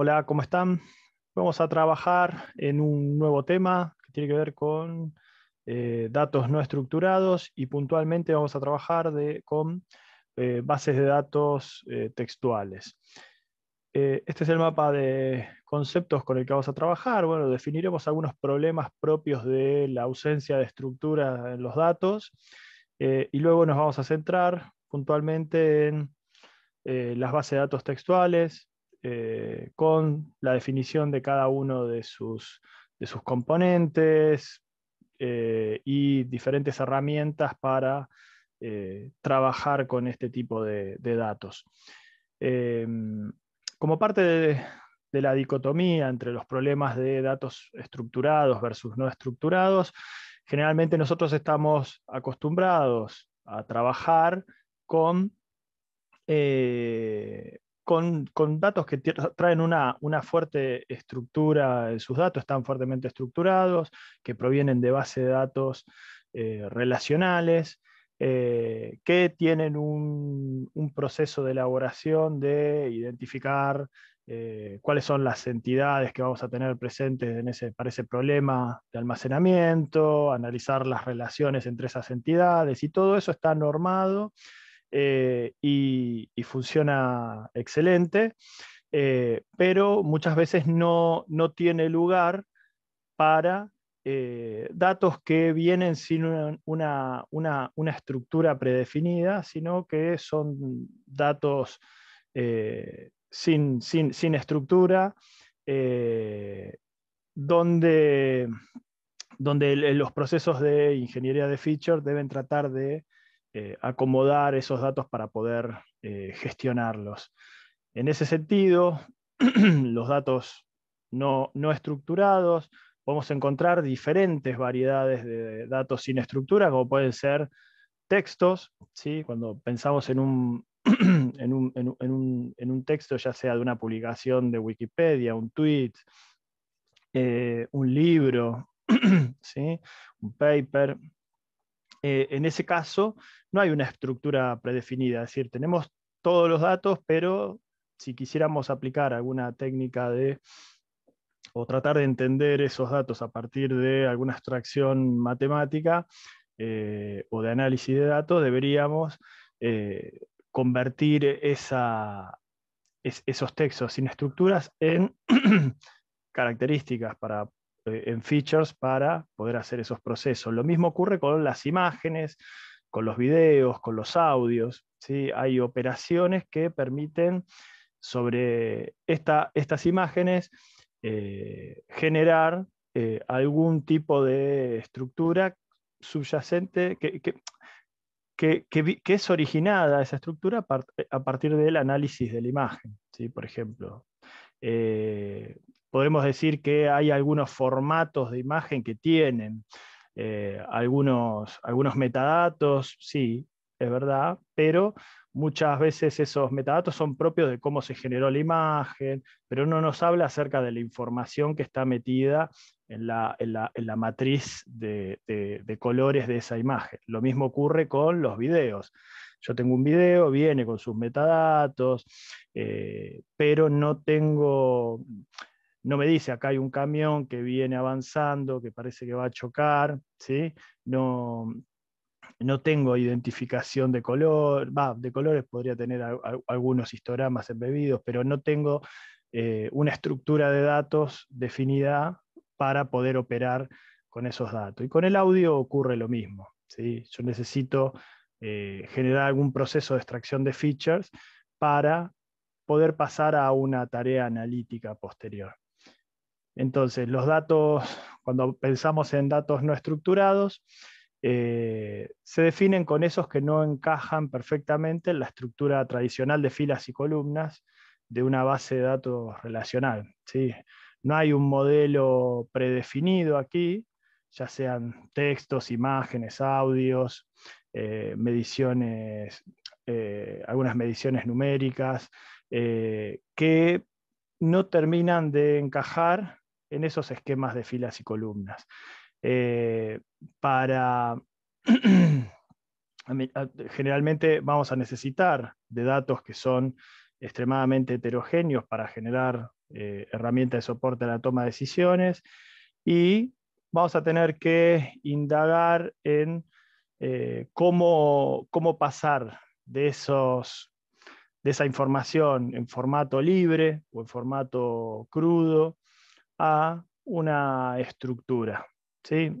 Hola, ¿cómo están? Vamos a trabajar en un nuevo tema que tiene que ver con eh, datos no estructurados y puntualmente vamos a trabajar con eh, bases de datos eh, textuales. este es el mapa de conceptos con el que vamos a trabajar. Bueno, definiremos algunos problemas propios de la ausencia de estructura en los datos y luego nos vamos a centrar puntualmente en las bases de datos textuales, eh, con la definición de cada uno de sus, de sus componentes eh, y diferentes herramientas para eh, trabajar con este tipo de, datos. como parte de, la dicotomía entre los problemas de datos estructurados versus no estructurados, generalmente nosotros estamos acostumbrados a trabajar con con, datos que traen una, fuerte estructura, sus datos están fuertemente estructurados, que provienen de bases de datos eh, relacionales, eh, que tienen un, proceso de elaboración de identificar eh, cuáles son las entidades que vamos a tener presentes en ese, para ese problema de almacenamiento, analizar las relaciones entre esas entidades y todo eso está normado eh, y, funciona excelente, eh, pero muchas veces no, tiene lugar para eh, datos que vienen sin una, estructura predefinida, sino que son datos sin, estructura, donde los procesos de ingeniería de feature deben tratar de eh, acomodar esos datos para poder eh, gestionarlos. En ese sentido, los datos no, no, estructurados, podemos encontrar diferentes variedades de datos sin estructura, como pueden ser textos, ¿sí? cuando pensamos en un, en, un, texto, ya sea de una publicación de Wikipedia, un tweet, eh, un libro, ¿sí? un paper, eh, en ese caso no hay una estructura predefinida, es decir, tenemos todos los datos, pero si quisiéramos aplicar alguna técnica de o tratar de entender esos datos a partir de alguna extracción matemática eh, o de análisis de datos, deberíamos eh, convertir esos textos sin estructuras en características para eh, en features para poder hacer esos procesos. Lo mismo ocurre con las imágenes, con los videos, con los audios. Hay operaciones que permiten sobre esta, estas imágenes eh, generar eh, algún tipo de estructura subyacente que, es originada esa estructura a, partir del análisis de la imagen, ¿sí? por ejemplo. Podemos decir que hay algunos formatos de imagen que tienen eh, algunos, algunos metadatos, sí, es verdad, pero muchas veces esos metadatos son propios de cómo se generó la imagen, pero no nos habla acerca de la información que está metida en la, en la, matriz de, colores de esa imagen. Lo mismo ocurre con los videos. Yo tengo un video, viene con sus metadatos, eh, pero no tengo no me dice acá hay un camión que viene avanzando, que parece que va a chocar, ¿sí? No, no tengo identificación de color, de colores podría tener algunos histogramas embebidos, pero no tengo eh, una estructura de datos definida para poder operar con esos datos. Y con el audio ocurre lo mismo. ¿sí? Yo necesito eh, generar algún proceso de extracción de features para poder pasar a una tarea analítica posterior. Entonces, los datos, cuando pensamos en datos no estructurados, eh, se definen con esos que no encajan perfectamente en la estructura tradicional de filas y columnas de una base de datos relacional. No hay un modelo predefinido aquí, ya sean textos, imágenes, audios, eh, mediciones, eh, algunas mediciones numéricas, que no terminan de encajar en esos esquemas de filas y columnas. Eh, para generalmente vamos a necesitar de datos que son extremadamente heterogéneos para generar eh, herramientas de soporte a la toma de decisiones y vamos a tener que indagar en eh, cómo, pasar de, esos, de esa información en formato libre o en formato crudo a una estructura. ¿sí?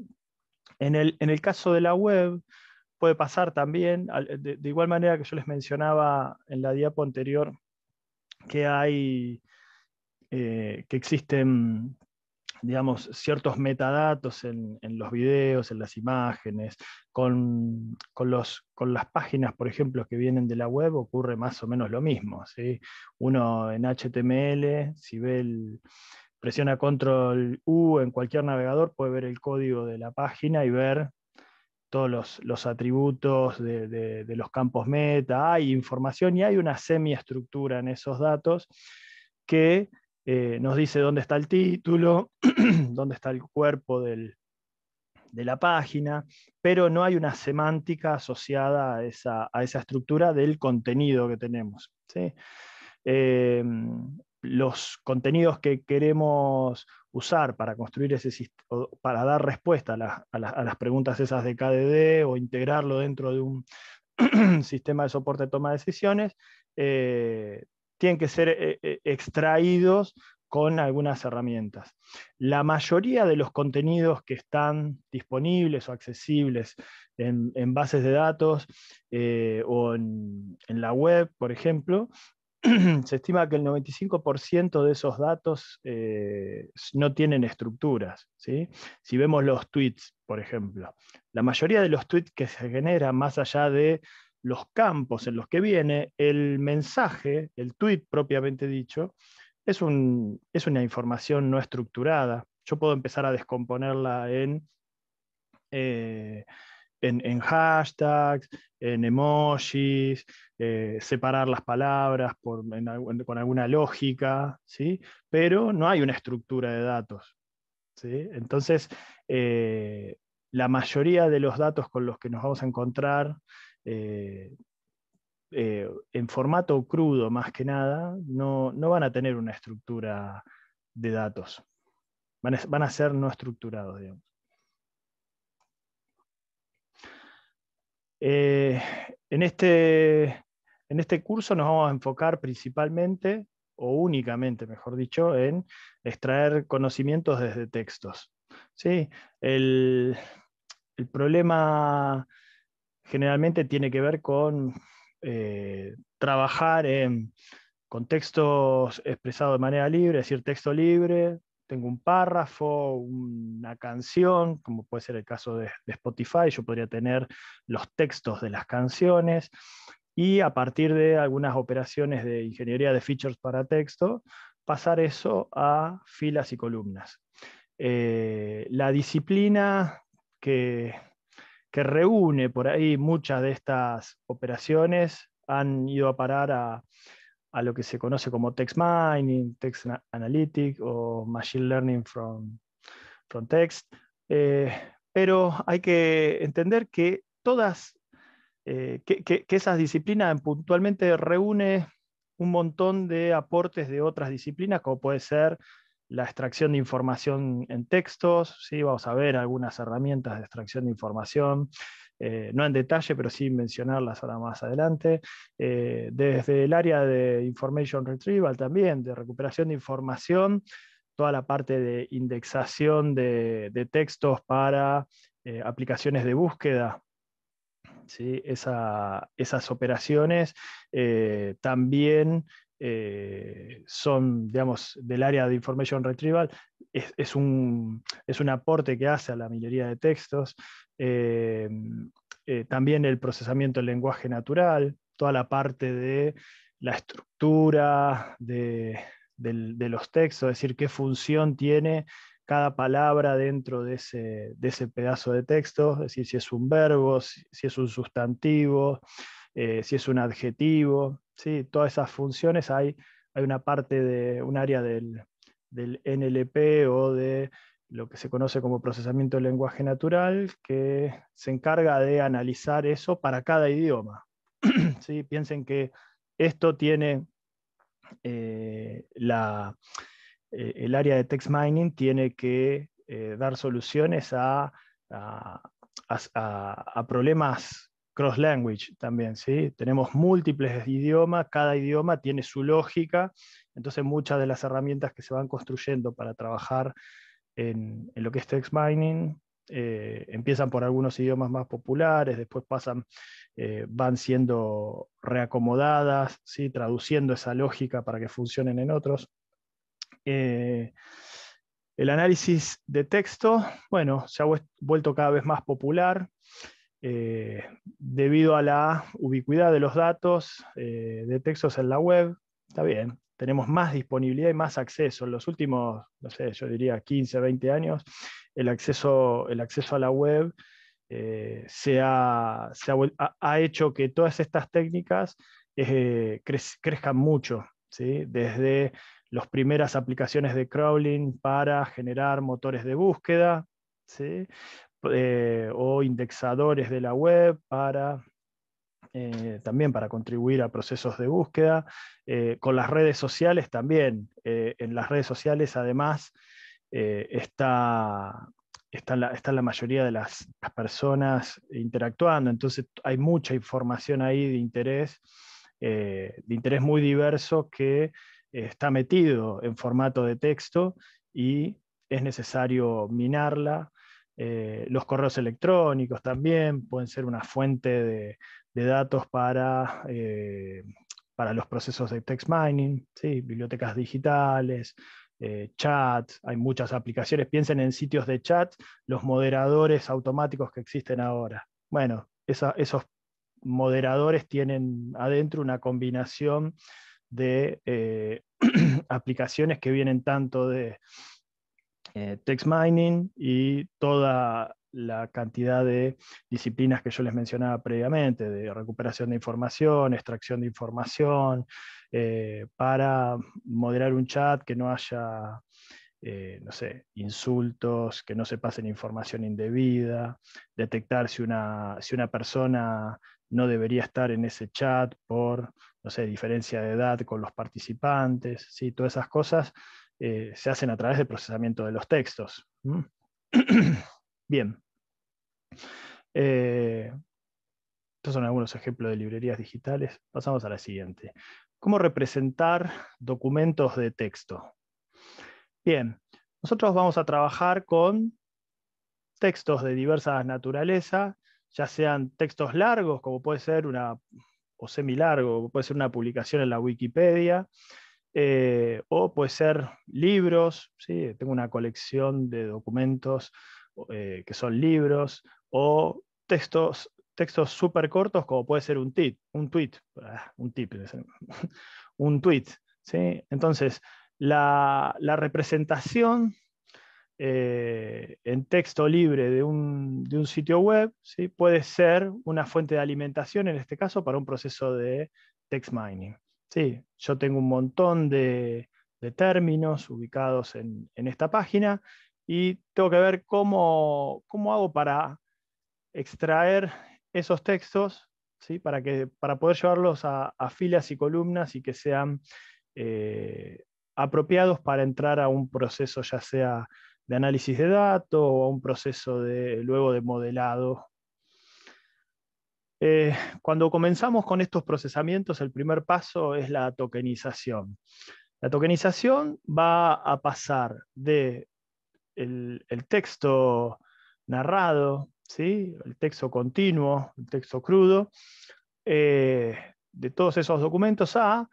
En, el, caso de la web, puede pasar también, de, igual manera que yo les mencionaba en la diapo anterior, que hay, eh, que existen, digamos, ciertos metadatos en, los videos, en las imágenes, con, los, con, las páginas, por ejemplo, que vienen de la web, ocurre más o menos lo mismo. ¿sí? Uno en HTML, si ve el presiona control U en cualquier navegador, puede ver el código de la página y ver todos los, atributos de, los campos meta, hay información y hay una semiestructura en esos datos que eh, nos dice dónde está el título, dónde está el cuerpo de la página, pero no hay una semántica asociada a esa, estructura del contenido que tenemos. ¿sí? Eh, los contenidos que queremos usar para construir ese para dar respuesta a, las preguntas esas de KDD o integrarlo dentro de un sistema de soporte de toma de decisiones, eh, tienen que ser eh, eh, extraídos con algunas herramientas. La mayoría de los contenidos que están disponibles o accesibles en, bases de datos o en, la web, por ejemplo, se estima que el 95% de esos datos eh, no tienen estructuras. Si vemos los tweets, por ejemplo, la mayoría de los tweets que se generan más allá de los campos en los que viene, el mensaje, el tweet propiamente dicho, es, un, es una información no estructurada. Yo puedo empezar a descomponerla en... Eh, en, hashtags, en emojis, eh, separar las palabras con alguna lógica, ¿sí? pero no hay una estructura de datos. Entonces, eh, la mayoría de los datos con los que nos vamos a encontrar eh, en formato crudo más que nada, no, van a tener una estructura de datos. van a ser no estructurados, digamos. Eh, este, en, este, curso nos vamos a enfocar principalmente o únicamente, mejor dicho, en extraer conocimientos desde textos. ¿Sí? El, problema generalmente tiene que ver con eh, trabajar en contextos expresados de manera libre, es decir, texto libre, tengo un párrafo, una canción, como puede ser el caso de, Spotify, yo podría tener los textos de las canciones y a partir de algunas operaciones de ingeniería de features para texto, pasar eso a filas y columnas. Eh, la disciplina que, que reúne por ahí muchas de estas operaciones han ido a parar a a lo que se conoce como text mining, text analytics o machine learning from, text. Eh, pero hay que entender que todas, eh, esas disciplinas puntualmente reúne un montón de aportes de otras disciplinas, como puede ser la extracción de información en textos, ¿sí? vamos a ver algunas herramientas de extracción de información, eh, no en detalle, pero sí mencionarlas ahora más adelante. Eh, desde el área de Information Retrieval también, de recuperación de información, toda la parte de indexación de, textos para eh, aplicaciones de búsqueda. esas operaciones también son, digamos, del área de Information Retrieval, es, un, aporte que hace a la mayoría de textos. Eh, eh, también el procesamiento del lenguaje natural, toda la parte de la estructura de, los textos, es decir, qué función tiene cada palabra dentro de ese, pedazo de texto, es decir, si es un verbo, si, es un sustantivo, eh, si es un adjetivo, ¿sí? todas esas funciones hay, hay una parte de un área del, del NLP o de lo que se conoce como procesamiento de lenguaje natural, que se encarga de analizar eso para cada idioma. Piensen que esto tiene eh, la, eh, el área de text mining tiene que eh, dar soluciones a problemas cross language también, ¿sí? Tenemos múltiples idiomas, cada idioma tiene su lógica, entonces muchas de las herramientas que se van construyendo para trabajar en, lo que es text mining eh, empiezan por algunos idiomas más populares, después pasan, eh, van siendo reacomodadas, ¿sí? traduciendo esa lógica para que funcionen en otros. Eh, el análisis de texto, bueno, se ha vuelto cada vez más popular. Eh, debido a la ubicuidad de los datos eh, de textos en la web, está bien, tenemos más disponibilidad y más acceso. En los últimos, no sé, yo diría 15, 20 años, el acceso, el acceso a la web eh, ha, hecho que todas estas técnicas crezcan mucho, ¿sí? desde las primeras aplicaciones de crawling para generar motores de búsqueda, ¿Sí? Eh, o indexadores de la web para eh, también para contribuir a procesos de búsqueda. Eh, con las redes sociales también. en las redes sociales, además, está, la, mayoría de las, las, personas interactuando. Entonces, hay mucha información ahí de interés, de interés muy diverso que está metido en formato de texto y es necesario minarla eh, los correos electrónicos también pueden ser una fuente de, datos para, eh, para los procesos de text mining, bibliotecas digitales, eh, chats, hay muchas aplicaciones. Piensen en sitios de chat, los moderadores automáticos que existen ahora. Bueno, esos moderadores tienen adentro una combinación de aplicaciones que vienen tanto de eh, text mining y toda la cantidad de disciplinas que yo les mencionaba previamente, de recuperación de información, extracción de información, eh, para moderar un chat que no haya, eh, no sé, insultos, que no se pasen información indebida, detectar si una, persona no debería estar en ese chat por, no sé, diferencia de edad con los participantes, todas esas cosas eh, se hacen a través del procesamiento de los textos. Bien. Eh, estos son algunos ejemplos de librerías digitales. Pasamos a la siguiente. ¿Cómo representar documentos de texto? Bien, nosotros vamos a trabajar con textos de diversas naturalezas, ya sean textos largos, como puede ser una, o semi-largo, como puede ser una publicación en la Wikipedia, eh, o puede ser libros, ¿sí? tengo una colección de documentos eh, que son libros, o textos textos súper cortos como puede ser un tweet, un tweet, ah, un tip, un tweet. Entonces, la, representación eh, en texto libre de un, sitio web puede ser una fuente de alimentación, en este caso, para un proceso de text mining. Sí, yo tengo un montón de, términos ubicados en, esta página y tengo que ver cómo, hago para extraer esos textos ¿sí? para, que, para poder llevarlos a, filas y columnas y que sean eh, apropiados para entrar a un proceso ya sea de análisis de datos o a un proceso de, luego de modelado eh, cuando comenzamos con estos procesamientos, el primer paso es la tokenización. La tokenización va a pasar del texto narrado, ¿sí? el texto continuo, el texto crudo, eh, de todos esos documentos a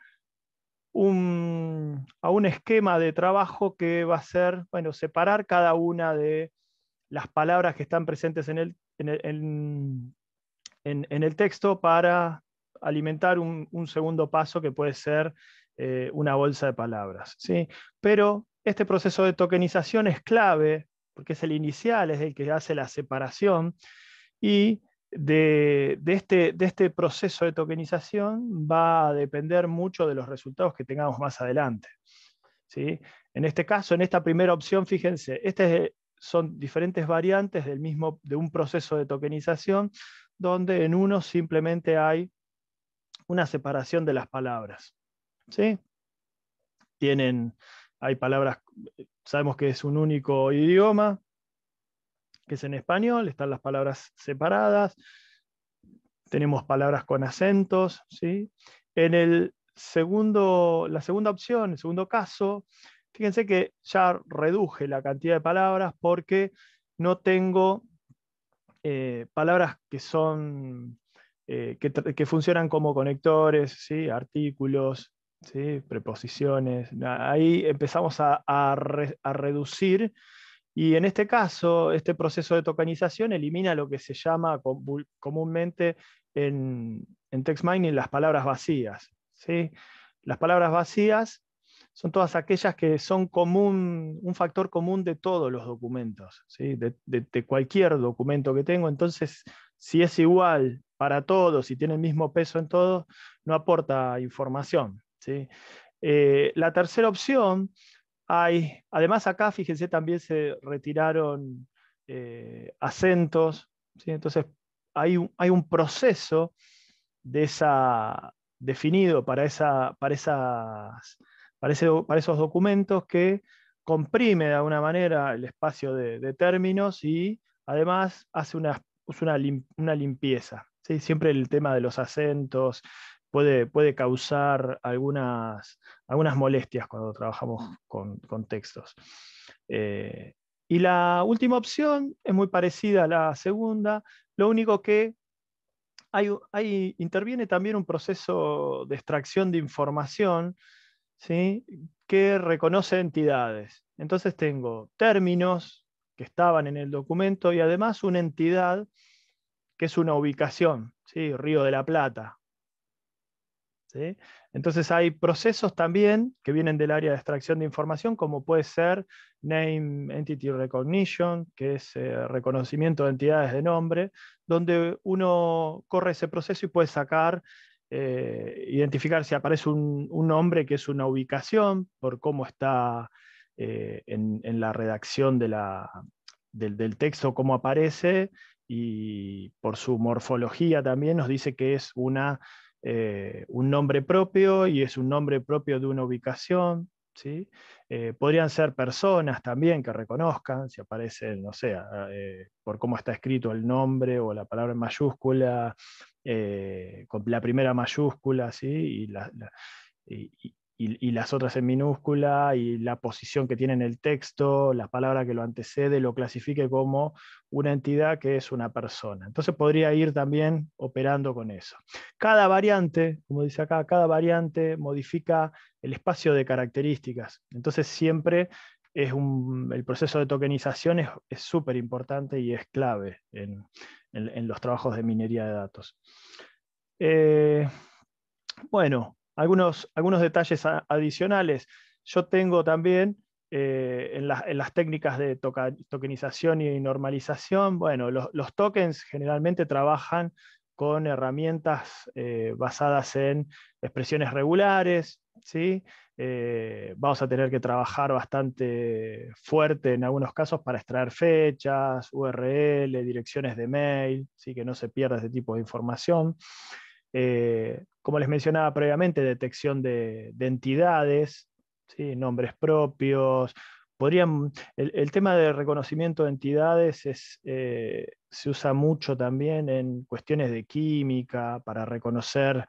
un, a un esquema de trabajo que va a ser, bueno, separar cada una de las palabras que están presentes en el, en en, el texto para alimentar un, segundo paso que puede ser eh, una bolsa de palabras. Pero este proceso de tokenización es clave, porque es el inicial, es el que hace la separación, y de, este, este, proceso de tokenización va a depender mucho de los resultados que tengamos más adelante. En este caso, en esta primera opción, fíjense, Estas son diferentes variantes del mismo, de un proceso de tokenización donde en uno simplemente hay una separación de las palabras. ¿sí? Tienen, hay palabras, sabemos que es un único idioma, que es en español, están las palabras separadas, tenemos palabras con acentos. ¿sí? En el segundo, la segunda opción, el segundo caso, fíjense que ya reduje la cantidad de palabras porque no tengo eh, palabras que son eh, que, funcionan como conectores, ¿sí? artículos, ¿sí? preposiciones. Ahí empezamos a, reducir y en este caso, este proceso de tokenización elimina lo que se llama comúnmente en, en text mining las palabras vacías. ¿sí? Las palabras vacías son todas aquellas que son común, un factor común de todos los documentos, de, cualquier documento que tengo. Entonces, si es igual para todos, si tiene el mismo peso en todos, no aporta información. ¿sí? Eh, la tercera opción, hay, además acá, fíjense, también se retiraron eh, acentos, ¿sí? entonces hay un, hay un proceso de esa, definido para, esa, para esas para, esos documentos que comprime de alguna manera el espacio de, términos y además hace una, limpieza. Siempre el tema de los acentos puede, puede causar algunas, algunas molestias cuando trabajamos mm. con, con textos. Eh, y la última opción es muy parecida a la segunda, lo único que hay, interviene también un proceso de extracción de información ¿sí? que reconoce entidades. Entonces tengo términos que estaban en el documento y además una entidad que es una ubicación, ¿sí? Río de la Plata. Entonces hay procesos también que vienen del área de extracción de información, como puede ser Name Entity Recognition, que es eh, reconocimiento de entidades de nombre, donde uno corre ese proceso y puede sacar eh, identificar si aparece un, nombre que es una ubicación por cómo está eh, en, la redacción del, texto, cómo aparece y por su morfología también nos dice que es eh, un nombre propio y es un nombre propio de una ubicación. Eh, podrían ser personas también que reconozcan, si aparece, no sé, eh, por cómo está escrito el nombre o la palabra en mayúscula, eh, con la primera mayúscula, ¿sí? Y, la, y, las otras en minúscula, y la posición que tiene en el texto, la palabra que lo antecede, lo clasifique como una entidad que es una persona. Entonces podría ir también operando con eso. Cada variante, como dice acá, cada variante modifica el espacio de características. Entonces siempre es el proceso de tokenización es súper importante y es clave en, los trabajos de minería de datos. Eh, bueno, algunos, algunos detalles adicionales. Yo tengo también eh, en, las técnicas de tokenización y normalización, bueno, los, tokens generalmente trabajan con herramientas eh, basadas en expresiones regulares, ¿sí? Eh, vamos a tener que trabajar bastante fuerte en algunos casos para extraer fechas, URL, direcciones de mail, ¿sí? que no se pierda ese tipo de información. Eh, como les mencionaba previamente, detección de, entidades, nombres propios. Podrían, el, tema de reconocimiento de entidades es, eh, se usa mucho también en cuestiones de química, para reconocer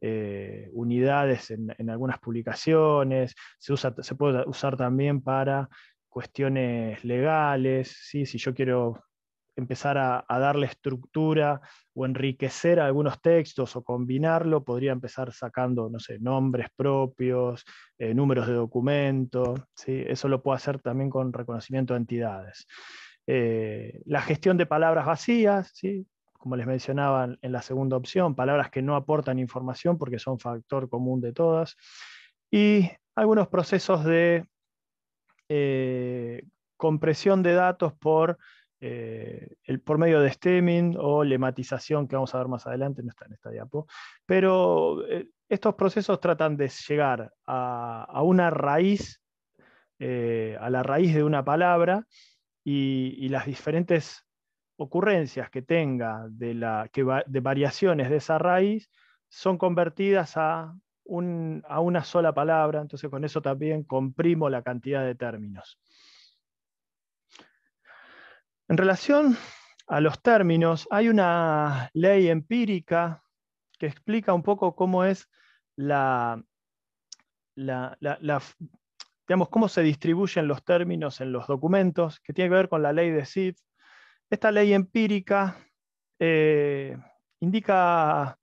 eh, unidades en, en, algunas publicaciones, se, usa, se puede usar también para cuestiones legales, ¿sí? si yo quiero empezar a, darle estructura o enriquecer algunos textos o combinarlo, podría empezar sacando, no sé, nombres propios, eh, números de documento, ¿sí? eso lo puedo hacer también con reconocimiento de entidades. Eh, la gestión de palabras vacías, ¿sí? como les mencionaba en la segunda opción, palabras que no aportan información porque son factor común de todas, y algunos procesos de eh, compresión de datos por eh, el, por medio de stemming o lematización, que vamos a ver más adelante, no está en esta diapo, pero eh, estos procesos tratan de llegar a, una raíz, eh, a la raíz de una palabra y, las diferentes ocurrencias que tenga de, variaciones de esa raíz son convertidas a una sola palabra, entonces con eso también comprimo la cantidad de términos. En relación a los términos, hay una ley empírica que explica un poco cómo es la, cómo se distribuyen los términos en los documentos, que tiene que ver con la ley de Sid. Esta ley empírica eh, indica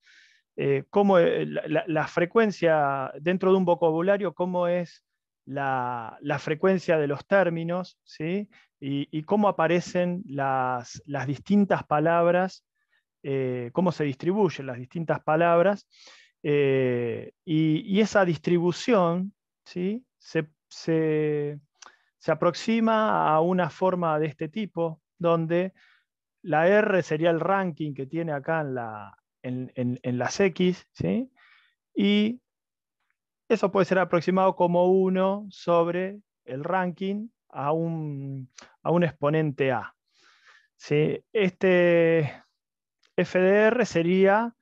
eh, cómo eh, la, la, frecuencia dentro de un vocabulario, cómo es la, frecuencia de los términos ¿sí? y, cómo aparecen las, distintas palabras, eh, cómo se distribuyen las distintas palabras. Eh, y, esa distribución ¿sí? se, aproxima a una forma de este tipo, donde la R sería el ranking que tiene acá en, la, en, las X, ¿sí? y eso puede ser aproximado como 1 sobre el ranking a un, exponente A. Este FDR sería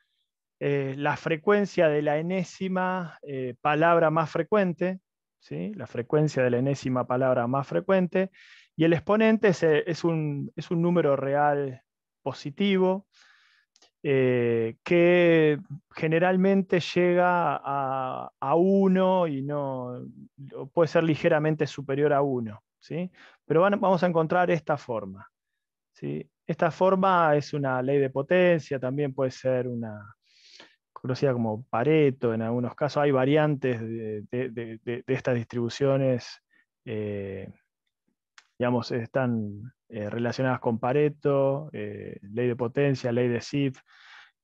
eh, la frecuencia de la enésima eh, palabra más frecuente, ¿sí? la frecuencia de la enésima palabra más frecuente, y el exponente es eh, un número real positivo, eh, que generalmente llega a, a, uno y no puede ser ligeramente superior a uno. ¿sí? Pero vamos a encontrar esta forma. ¿sí? Esta forma es una ley de potencia, también puede ser una conocida como Pareto en algunos casos. Hay variantes de, estas distribuciones, eh, digamos, están eh, relacionadas con Pareto, eh, ley de potencia, ley de SIF.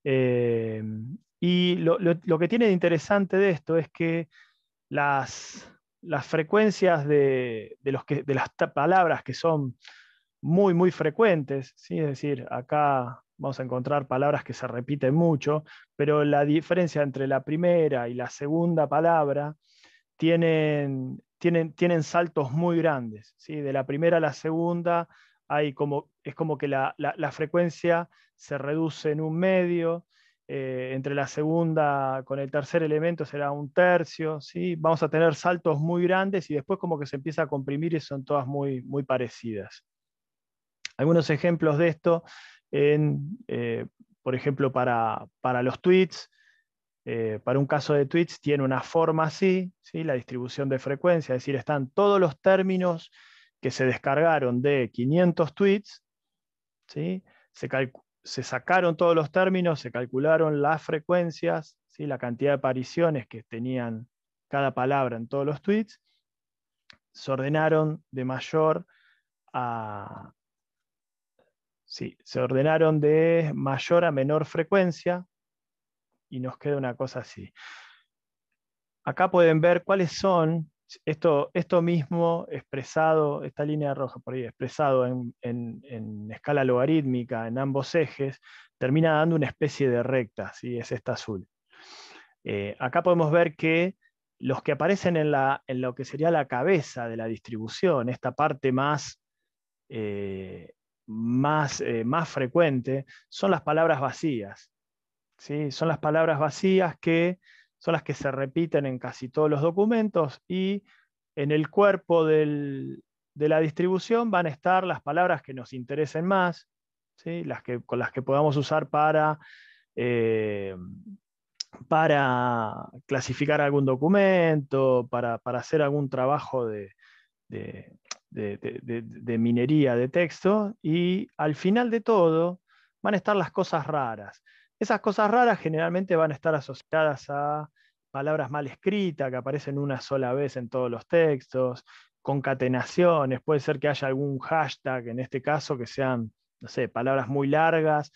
Eh, y lo, que tiene de interesante de esto es que las, frecuencias de, los de las palabras que son muy, muy frecuentes, ¿sí? es decir, acá vamos a encontrar palabras que se repiten mucho, pero la diferencia entre la primera y la segunda palabra tienen, tienen, tienen saltos muy grandes. ¿sí? De la primera a la segunda como, es como que la, frecuencia se reduce en un medio, eh, entre la segunda con el tercer elemento será un tercio, vamos a tener saltos muy grandes y después como que se empieza a comprimir y son todas muy, muy parecidas. Algunos ejemplos de esto, eh, por ejemplo, para, los tweets, eh, para un caso de tweets tiene una forma así, la distribución de frecuencia, es decir, están todos los términos que se descargaron de 500 tweets, ¿sí? se, sacaron todos los términos, se calcularon las frecuencias, ¿sí? la cantidad de apariciones que tenían cada palabra en todos los tweets, se ordenaron de mayor a... Sí, se ordenaron de mayor a menor frecuencia y nos queda una cosa así. Acá pueden ver cuáles son esto, mismo expresado, esta línea roja por ahí, expresado en, en, escala logarítmica en ambos ejes, termina dando una especie de recta, si es esta azul. Eh, acá podemos ver que los que aparecen en, la, en, lo que sería la cabeza de la distribución, esta parte más, eh, más, eh, más frecuente, son las palabras vacías. Son las palabras vacías que son las que se repiten en casi todos los documentos y en el cuerpo de la distribución van a estar las palabras que nos interesen más, las con las que podamos usar para, eh, para clasificar algún documento, para, hacer algún trabajo de, minería de texto y al final de todo van a estar las cosas raras. Esas cosas raras generalmente van a estar asociadas a palabras mal escritas que aparecen una sola vez en todos los textos, concatenaciones, puede ser que haya algún hashtag en este caso que sean, no sé, palabras muy largas,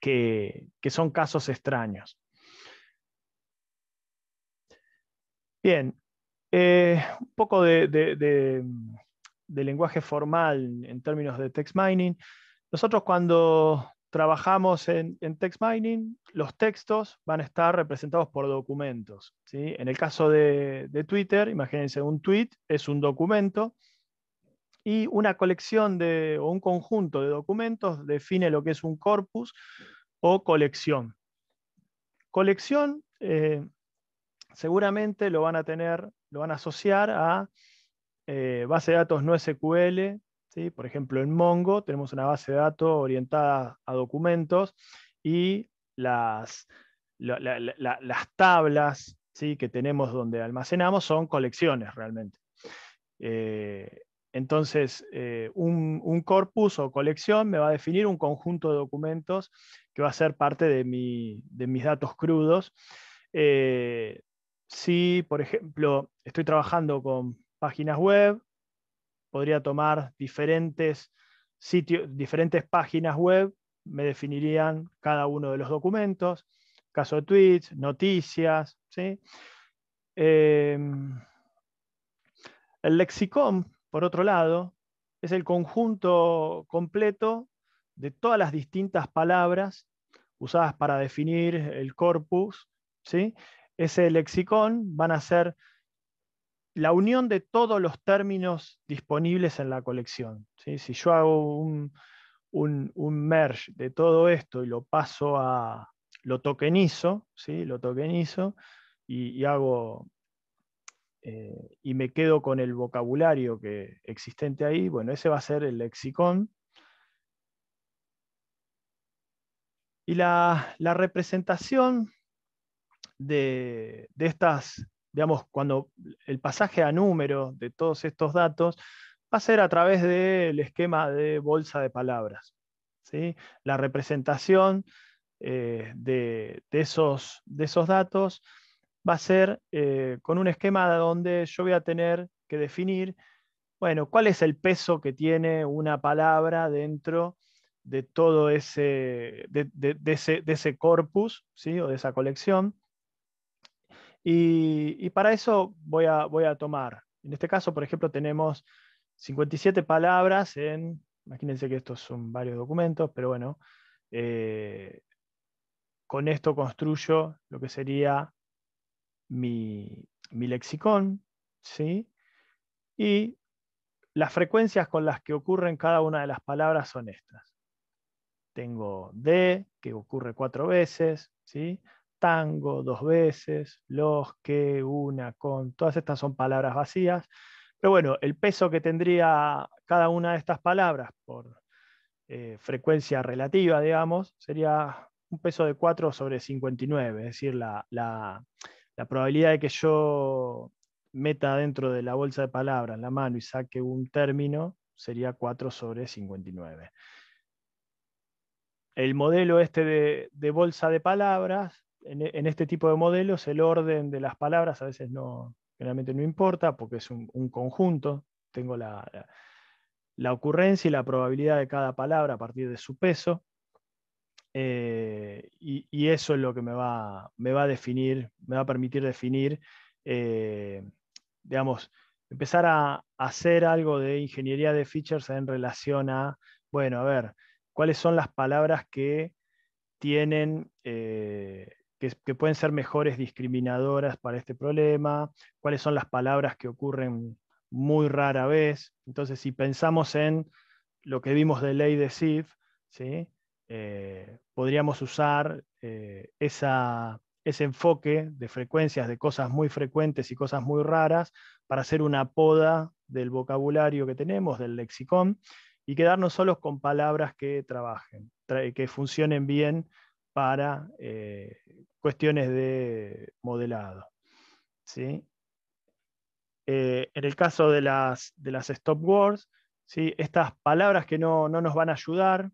que, son casos extraños. Bien, eh, un poco de, lenguaje formal en términos de text mining. Nosotros cuando trabajamos en, text mining, los textos van a estar representados por documentos. En el caso de, Twitter, imagínense, un tweet es un documento y una colección de, o un conjunto de documentos define lo que es un corpus o colección. Colección eh, seguramente lo van a tener, lo van a asociar a eh, base de datos no SQL por ejemplo, en Mongo tenemos una base de datos orientada a documentos y las, tablas ¿sí? que tenemos donde almacenamos son colecciones realmente. Eh, entonces, eh, un, corpus o colección me va a definir un conjunto de documentos que va a ser parte de, mi, mis datos crudos. Eh, si, por ejemplo, estoy trabajando con páginas web, podría tomar diferentes sitios, diferentes páginas web, me definirían cada uno de los documentos, caso de tweets, noticias, em, el lexicón, por otro lado, es el conjunto completo de todas las distintas palabras usadas para definir el corpus. ¿sí? Ese lexicón van a ser la unión de todos los términos disponibles en la colección. Si yo hago un, merge de todo esto y lo paso a, lo tokenizo, ¿sí? lo tokenizo y, hago, eh, y me quedo con el vocabulario que, existente ahí, bueno, ese va a ser el lexicón. Y la, representación de, de estas digamos, cuando el pasaje a número de todos estos datos va a ser a través del esquema de bolsa de palabras. ¿sí? La representación eh, de, esos, de, esos, datos va a ser eh, con un esquema donde yo voy a tener que definir, bueno, cuál es el peso que tiene una palabra dentro de todo ese, de, ese, corpus o de esa colección y, para eso voy a, tomar, en este caso, por ejemplo, tenemos 57 palabras en, imagínense que estos son varios documentos, pero bueno, eh, con esto construyo lo que sería mi, mi lexicón, ¿sí? Y las frecuencias con las que ocurren cada una de las palabras son estas. Tengo D, que ocurre cuatro veces, ¿sí? tango dos veces, los que, una, con, todas estas son palabras vacías, pero bueno, el peso que tendría cada una de estas palabras por eh, frecuencia relativa, digamos, sería un peso de 4 sobre 59, es decir, la, probabilidad de que yo meta dentro de la bolsa de palabras en la mano y saque un término sería 4 sobre 59. El modelo este de bolsa de palabras en, este tipo de modelos el orden de las palabras a veces no, generalmente no importa porque es un, conjunto. Tengo la, ocurrencia y la probabilidad de cada palabra a partir de su peso. Eh, y, eso es lo que me va, me va a definir, me va a permitir definir, eh, digamos, empezar a, hacer algo de ingeniería de features en relación a, bueno, a ver, cuáles son las palabras que tienen eh, que, pueden ser mejores discriminadoras para este problema, cuáles son las palabras que ocurren muy rara vez. Entonces, si pensamos en lo que vimos de ley de SIF, eh, podríamos usar eh, ese enfoque de frecuencias de cosas muy frecuentes y cosas muy raras para hacer una poda del vocabulario que tenemos, del lexicón, y quedarnos solos con palabras que trabajen, que funcionen bien para eh, cuestiones de modelado. Eh, en el caso de las, de las stop words, ¿sí? estas palabras que no, nos van a ayudar,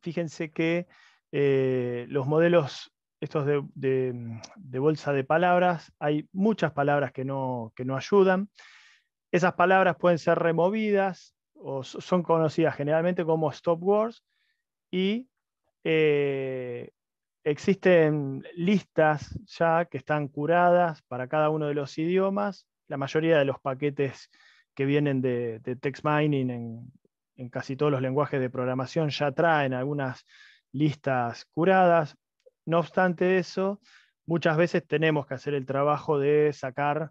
fíjense que eh, los modelos estos de, bolsa de palabras, hay muchas palabras que no, que no ayudan. Esas palabras pueden ser removidas o son conocidas generalmente como stop words y eh, existen listas ya que están curadas para cada uno de los idiomas. La mayoría de los paquetes que vienen de, text mining en, en casi todos los lenguajes de programación ya traen algunas listas curadas. No obstante eso, muchas veces tenemos que hacer el trabajo de sacar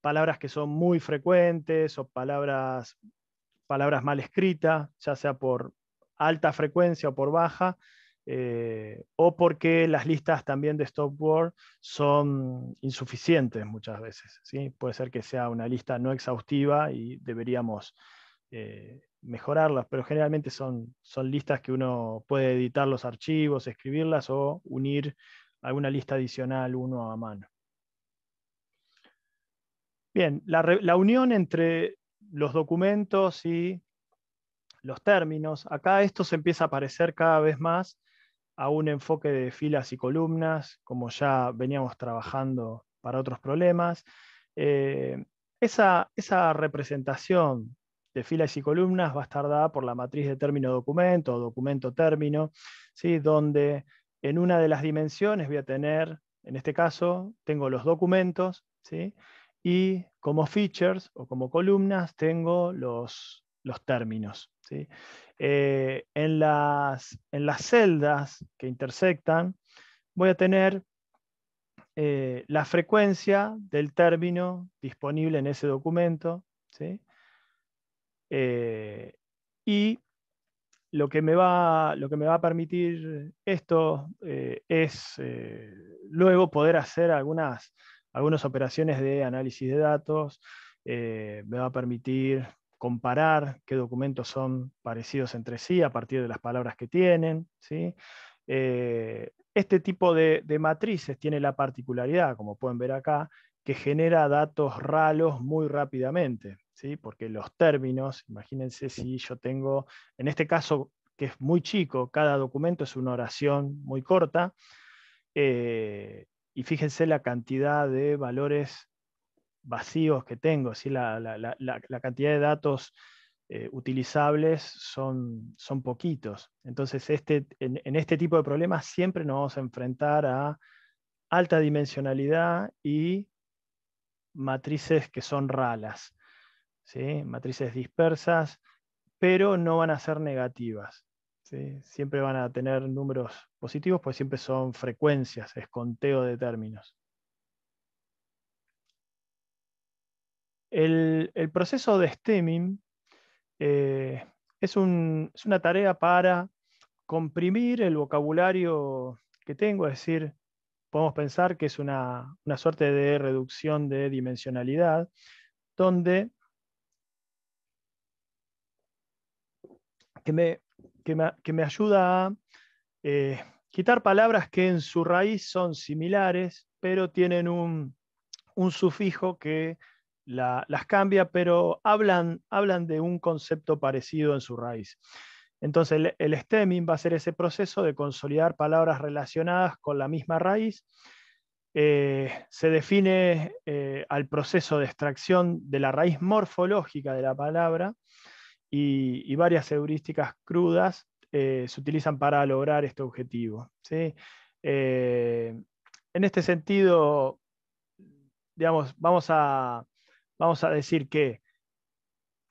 palabras que son muy frecuentes o palabras, palabras mal escritas, ya sea por alta frecuencia o por baja, eh, o porque las listas también de stop word son insuficientes muchas veces. ¿sí? Puede ser que sea una lista no exhaustiva y deberíamos eh, mejorarlas, pero generalmente son, son listas que uno puede editar los archivos, escribirlas o unir alguna lista adicional uno a mano. Bien, la, la unión entre los documentos y los términos. Acá esto se empieza a aparecer cada vez más a un enfoque de filas y columnas, como ya veníamos trabajando para otros problemas. Eh, esa, esa, representación de filas y columnas va a estar dada por la matriz de término documento o documento término, ¿sí? donde en una de las dimensiones voy a tener, en este caso, tengo los documentos, ¿sí? y como features o como columnas tengo los, los términos. ¿sí? Eh, en, las, en las celdas que intersectan, voy a tener eh, la frecuencia del término disponible en ese documento. Eh, y lo que, me va, lo que me va a permitir esto es luego poder hacer algunas, algunas operaciones de análisis de datos. me va a permitir comparar qué documentos son parecidos entre sí a partir de las palabras que tienen. ¿sí? Eh, este tipo de, matrices tiene la particularidad, como pueden ver acá, que genera datos ralos muy rápidamente, ¿sí? porque los términos, imagínense si yo tengo, en este caso que es muy chico, cada documento es una oración muy corta, eh, y fíjense la cantidad de valores vacíos que tengo, la, cantidad de datos eh, utilizables son, son poquitos. Entonces, este, en, este tipo de problemas siempre nos vamos a enfrentar a alta dimensionalidad y matrices que son ralas, ¿sí? matrices dispersas, pero no van a ser negativas. ¿sí? Siempre van a tener números positivos, pues siempre son frecuencias, es conteo de términos. El, proceso de stemming eh, es, una tarea para comprimir el vocabulario que tengo, es decir, podemos pensar que es una, suerte de reducción de dimensionalidad, donde que me, ayuda a eh, quitar palabras que en su raíz son similares, pero tienen un sufijo que las cambia, pero hablan, hablan de un concepto parecido en su raíz. Entonces, el, stemming va a ser ese proceso de consolidar palabras relacionadas con la misma raíz. Eh, se define eh, al proceso de extracción de la raíz morfológica de la palabra y, varias heurísticas crudas eh, se utilizan para lograr este objetivo. en este sentido, digamos, vamos a, vamos a decir que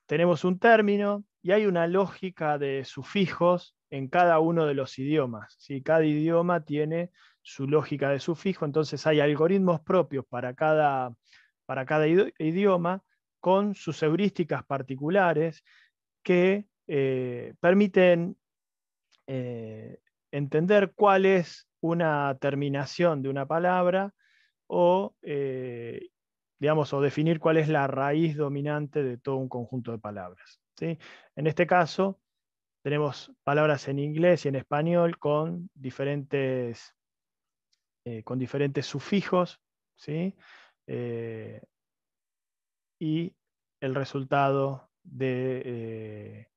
tenemos un término y hay una lógica de sufijos en cada uno de los idiomas. si Cada idioma tiene su lógica de sufijo, entonces hay algoritmos propios para cada, para cada idioma con sus heurísticas particulares que eh, permiten eh, entender cuál es una terminación de una palabra o eh, digamos, o definir cuál es la raíz dominante de todo un conjunto de palabras. ¿sí? En este caso, tenemos palabras en inglés y en español con diferentes, eh, con diferentes sufijos, eh, y el resultado de, eh,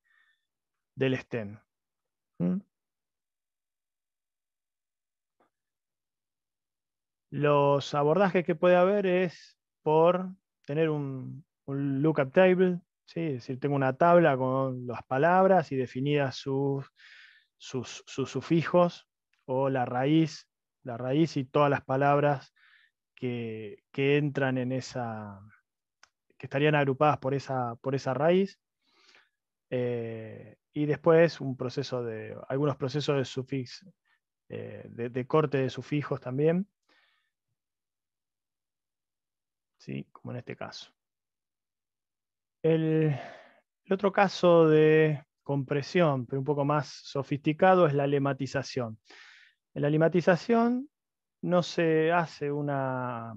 del stem. Los abordajes que puede haber es por tener un, lookup table, es decir, tengo una tabla con las palabras y definidas sus, sufijos o la raíz, la raíz y todas las palabras que, entran en esa, que estarían agrupadas por esa, raíz. Eh, y después un proceso de, algunos procesos de sufix, eh, de, corte de sufijos también. como en este caso. El, otro caso de compresión, pero un poco más sofisticado, es la lematización. En la lematización no se hace una,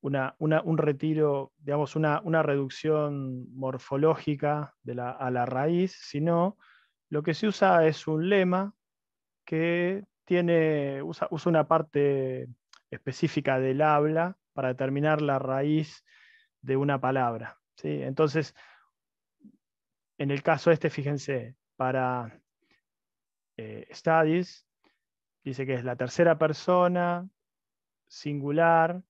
un retiro, digamos, una, reducción morfológica a la raíz, sino lo que se usa es un lema que tiene, usa una parte específica del habla para determinar la raíz de una palabra. Entonces, en el caso este, fíjense, para eh, studies, dice que es la tercera persona, singular,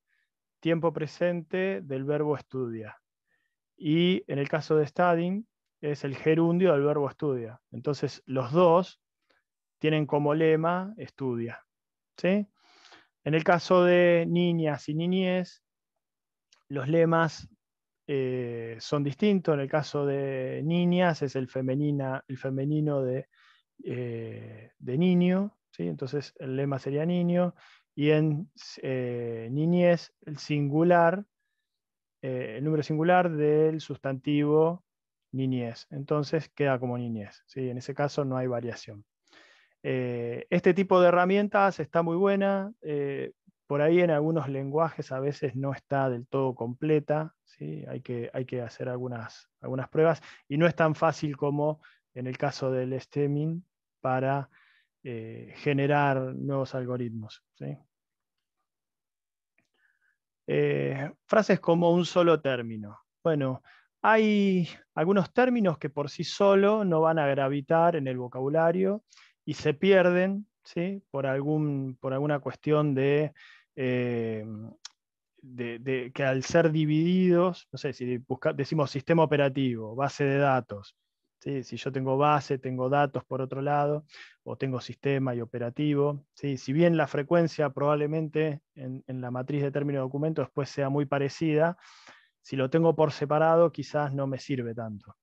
tiempo presente del verbo estudia. Y en el caso de studying, es el gerundio del verbo estudia. Entonces, los dos tienen como lema estudia. ¿sí? En el caso de niñas y niñez, los lemas eh, son distintos. En el caso de niñas es el, femenina, el femenino de, eh, de niño, ¿sí? entonces el lema sería niño. Y en eh, niñez, el singular, el número singular del sustantivo niñez. Entonces queda como niñez. ¿sí? En ese caso no hay variación. Eh, este tipo de herramientas está muy buena, eh, por ahí en algunos lenguajes a veces no está del todo completa, hay, que, hacer algunas, pruebas y no es tan fácil como en el caso del stemming para eh, generar nuevos algoritmos. frases como un solo término. Bueno, hay algunos términos que por sí solo no van a gravitar en el vocabulario y se pierden ¿sí? por, algún, por alguna cuestión de, eh, de, que al ser divididos, no sé, si decimos sistema operativo, base de datos, si yo tengo base, tengo datos por otro lado, o tengo sistema y operativo, ¿sí? si bien la frecuencia probablemente en, la matriz de término de documento después pues, sea muy parecida, si lo tengo por separado quizás no me sirve tanto.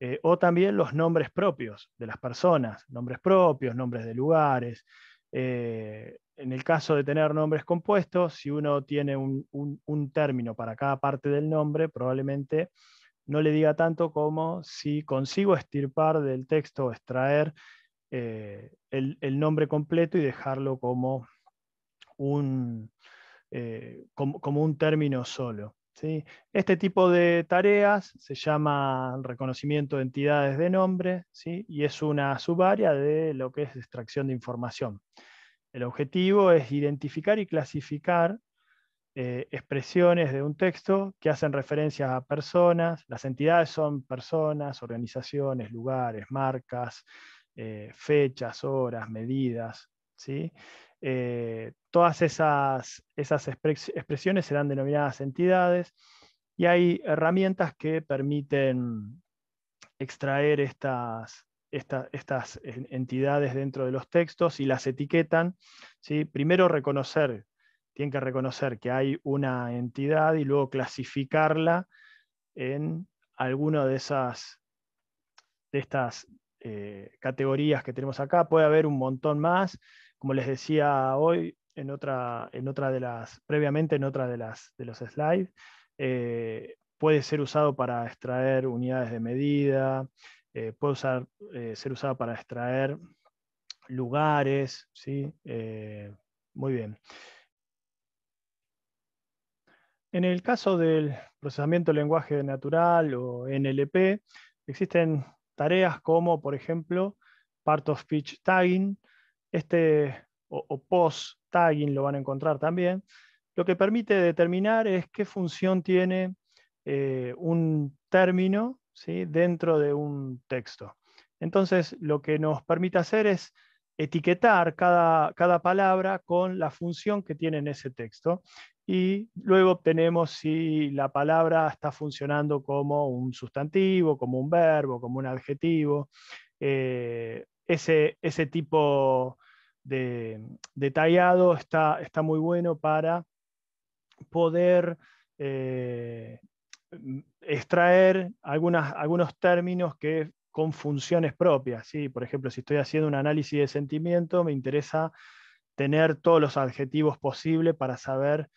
Eh, o también los nombres propios de las personas, nombres propios, nombres de lugares. Eh, en el caso de tener nombres compuestos, si uno tiene un, término para cada parte del nombre, probablemente no le diga tanto como si consigo estirpar del texto, extraer eh, el, nombre completo y dejarlo como un término solo. Este tipo de tareas se llama reconocimiento de entidades de nombre y es una subárea de lo que es extracción de información. El objetivo es identificar y clasificar eh, expresiones de un texto que hacen referencia a personas. Las entidades son personas, organizaciones, lugares, marcas, eh, fechas, horas, medidas. Eh, Todas esas, esas expresiones serán denominadas entidades y hay herramientas que permiten extraer estas, estas entidades dentro de los textos y las etiquetan. Primero reconocer, tienen que reconocer que hay una entidad y luego clasificarla en alguna de esas de estas eh, categorías que tenemos acá. Puede haber un montón más. Como les decía hoy, en otra, en otra de las, previamente en otra de las de los slides. Eh, puede ser usado para extraer unidades de medida, eh, puede usar, eh, ser usado para extraer lugares, ¿sí? muy bien. En el caso del procesamiento de lenguaje natural o NLP, existen tareas como, por ejemplo, part of speech tagging. Este o, post-tagging lo van a encontrar también, lo que permite determinar es qué función tiene eh, un término dentro de un texto. Entonces, lo que nos permite hacer es etiquetar cada, palabra con la función que tiene en ese texto y luego obtenemos si la palabra está funcionando como un sustantivo, como un verbo, como un adjetivo. Eh, ese, ese tipo detallado está, está, muy bueno para poder eh, extraer algunos términos que con funciones propias. Por ejemplo, si estoy haciendo un análisis de sentimiento, me interesa tener todos los adjetivos posibles para saber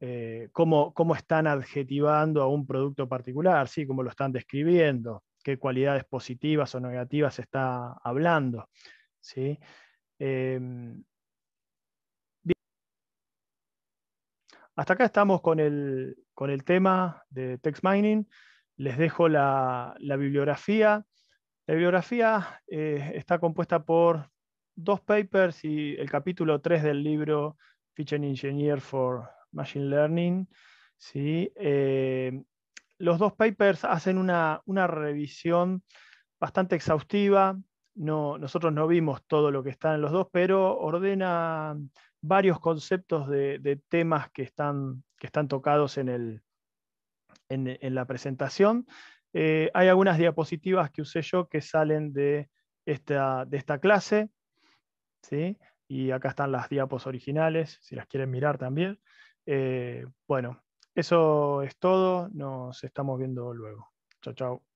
eh, cómo, están adjetivando a un producto particular, ¿sí? cómo lo están describiendo, qué cualidades positivas o negativas está hablando. ¿sí? Em, Hasta acá estamos con el, tema de text mining. Les dejo la, bibliografía. La bibliografía eh, está compuesta por dos papers y el capítulo 3 del libro "Feature Engineer for Machine Learning. ¿sí? Eh, los dos papers hacen una, una revisión bastante exhaustiva nosotros no vimos todo lo que está en los dos, pero ordena varios conceptos de, temas que están, que están tocados en, en, la presentación. Eh, hay algunas diapositivas que usé yo que salen de esta, de esta clase. ¿sí? Y acá están las diapos originales, si las quieren mirar también. Eh, bueno, eso es todo. Nos estamos viendo luego. Chao, chao.